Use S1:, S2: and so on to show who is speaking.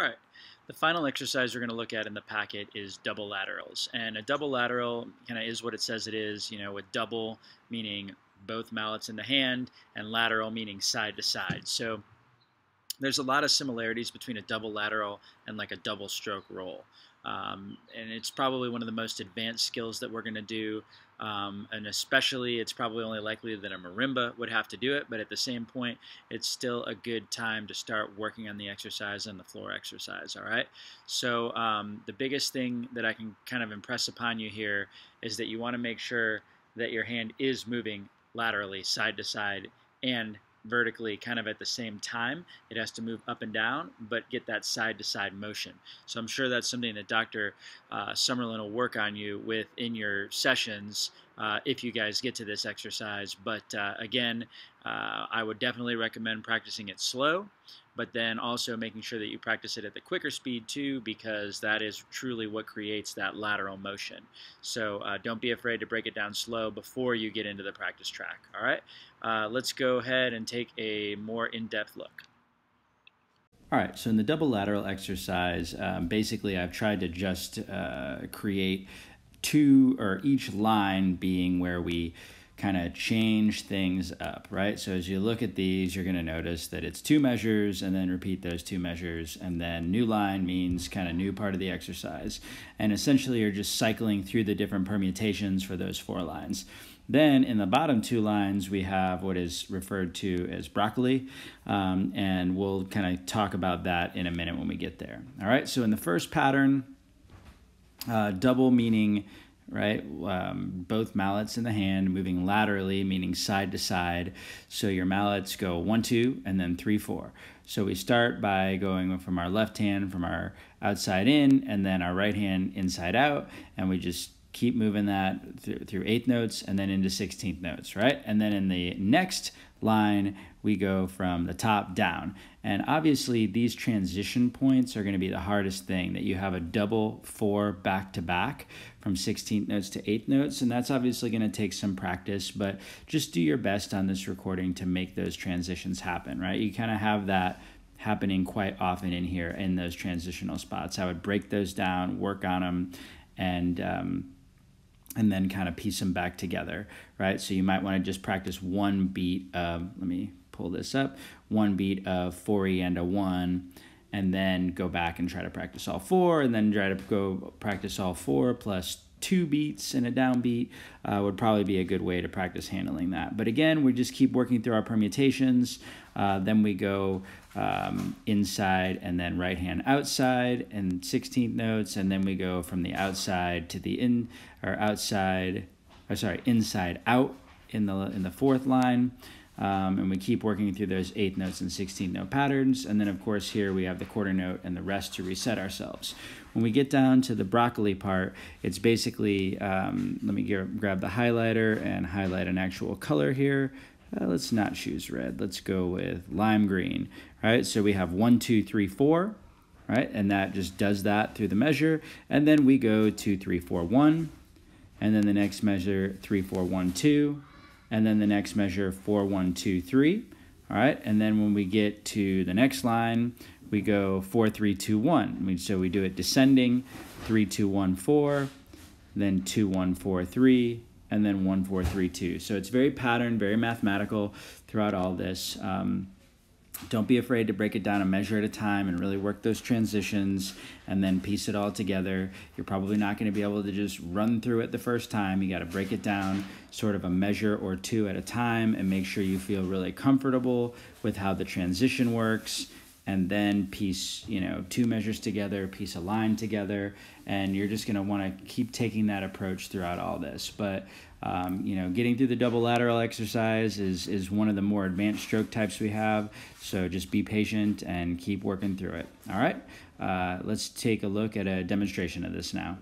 S1: All right. The final exercise we're going to look at in the packet is double laterals. And a double lateral kind of is what it says it is, you know, with double meaning both mallets in the hand and lateral meaning side to side. So there's a lot of similarities between a double lateral and like a double stroke roll. Um, and it's probably one of the most advanced skills that we're going to do. Um, and especially, it's probably only likely that a marimba would have to do it, but at the same point, it's still a good time to start working on the exercise and the floor exercise, all right? So, um, the biggest thing that I can kind of impress upon you here is that you want to make sure that your hand is moving laterally, side to side, and vertically kind of at the same time. It has to move up and down, but get that side to side motion. So I'm sure that's something that Dr. Uh, Summerlin will work on you with in your sessions uh, if you guys get to this exercise. But uh, again, uh, I would definitely recommend practicing it slow but then also making sure that you practice it at the quicker speed too, because that is truly what creates that lateral motion. So uh, don't be afraid to break it down slow before you get into the practice track, all right? Uh, let's go ahead and take a more in-depth look. All right, so in the double lateral exercise, um, basically I've tried to just uh, create two or each line being where we kind of change things up, right? So as you look at these, you're going to notice that it's two measures and then repeat those two measures. And then new line means kind of new part of the exercise. And essentially, you're just cycling through the different permutations for those four lines. Then in the bottom two lines, we have what is referred to as broccoli, um, and we'll kind of talk about that in a minute when we get there. All right, so in the first pattern, uh, double meaning right? Um, both mallets in the hand, moving laterally, meaning side to side. So your mallets go one, two, and then three, four. So we start by going from our left hand, from our outside in, and then our right hand inside out, and we just keep moving that th- through eighth notes and then into 16th notes, right? And then in the next line, we go from the top down. And obviously, these transition points are going to be the hardest thing that you have a double four back to back from 16th notes to 8th notes. And that's obviously going to take some practice, but just do your best on this recording to make those transitions happen, right? You kind of have that happening quite often in here in those transitional spots. I would break those down, work on them, and um, and then kind of piece them back together, right? So you might want to just practice one beat of, let me pull this up, one beat of four E and a one, and then go back and try to practice all four, and then try to go practice all four plus two beats and a downbeat uh, would probably be a good way to practice handling that. But again, we just keep working through our permutations. Uh, then we go um, inside and then right hand outside and 16th notes. And then we go from the outside to the in or outside, or sorry, inside out in the, in the fourth line. Um, and we keep working through those eighth notes and 16th note patterns. And then, of course, here we have the quarter note and the rest to reset ourselves. When we get down to the broccoli part, it's basically, um, let me grab the highlighter and highlight an actual color here. Uh, let's not choose red. Let's go with lime green, All right? So we have one, two, three, four, right? And that just does that through the measure. And then we go two, three, four, one. And then the next measure, three, four, one, two and then the next measure 4123. All right, and then when we get to the next line, we go 4321. So we do it descending 3214, then 2143, and then 1432. So it's very patterned, very mathematical throughout all this. Um, don't be afraid to break it down a measure at a time and really work those transitions and then piece it all together. You're probably not going to be able to just run through it the first time. You got to break it down sort of a measure or two at a time and make sure you feel really comfortable with how the transition works and then piece you know two measures together piece a line together and you're just going to want to keep taking that approach throughout all this but um, you know getting through the double lateral exercise is is one of the more advanced stroke types we have so just be patient and keep working through it all right uh, let's take a look at a demonstration of this now